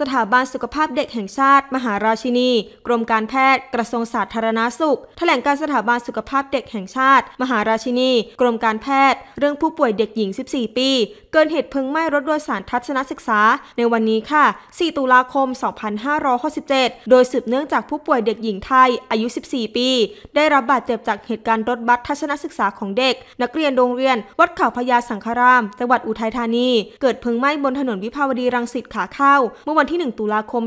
สถาบันสุขภาพเด็กแห่งชาติ มหาราชินี กรมการแพทย์ กระทรวงสาธารณาสุข แถลงการสถาบันสุขภาพเด็กแห่งชาติ มหาราชินี กรมการแพทย์ เรื่องผู้ป่วยเด็กหญิง 14 ปี เกินเหตุเพึิงไหม้รถโดยสารทัศนศึกษา ในวันนี้ค่ะ 4 ตุลาคม 2567 โดยสืบเนื่องจากผู้ป่วยเด็กหญิงไทยอายุ 14 ปี ได้รับบาดเจ็บจากเหตุการณ์รถบัสทัศนศึกษาของเด็ก นักเรียนโรงเรียนวัดเขาพญาสังารามจังหวัดอุทัยธานี เกิดเพึิงไหม้บนถนนวิภาวดีรังสิตขาเข้าเมื่อวันันที่ 1 ตุลาคม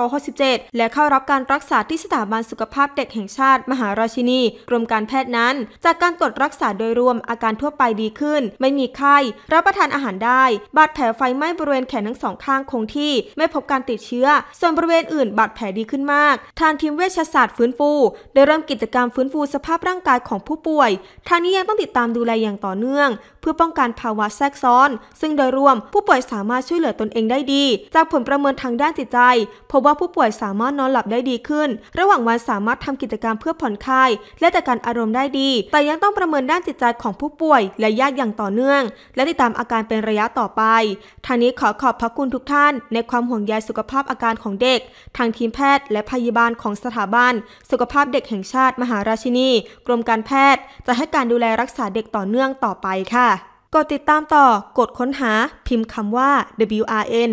2567และเข้ารับการรักษาที่สถาบันสุขภาพเด็กแห่งชาติมหาราชินี กรมการแพทย์นั้น จากการตรวจรักษาโดยรวมอาการทั่วไปดีขึ้น ไม่มีไข้ รับประทานอาหารได้ บาดแผลไฟไหม้บริเวณแขนทั้งสองข้างคงที่ ไม่พบการติดเชื้อ ส่วนบริเวณอื่น บาดแผลดีขึ้นมาก ทางทีมเวชศาสตร์ฟื้นฟูได้เริ่มกิจกรรมฟื้นฟูสภาพร่างกายของผู้ป่วยทางนี้ยังต้องติดตามดูแลอย่างต่อเนื่องพื่อป้องกันภาวะแทรกซ้อน ซึ่งโดยรวมผู้ป่วยสามารถช่วยเหลือตนเองได้ดี จากผลประเมินทางด้านจิตใจ พบว่าผู้ป่วยสามารถนอนหลับได้ดีขึ้น ระหว่างวันสามารถทำกิจกรรมเพื่อผ่อนคลาย และจัดการอารมณ์ได้ดี แต่ยังต้องประเมินด้านจิตใจของผู้ป่วย และญาติอย่างต่อเนื่อง และติดตามอาการเป็นระยะต่อไปทางนี้ขอขอบพระคุณทุกท่าน ในความห่วงใยสุขภาพอาการของเด็ก ทางทีมแพทย์ และพยาบาลของสถาบัน สุขภาพเด็กแห่งชาติมหาราชินี กรมการแพทย์จะให้การดูแลรักษาเด็กต่อเนื่องต่อไปค่ะกดติดตามต่อ กดค้นหาพิมพ์คำว่า WRN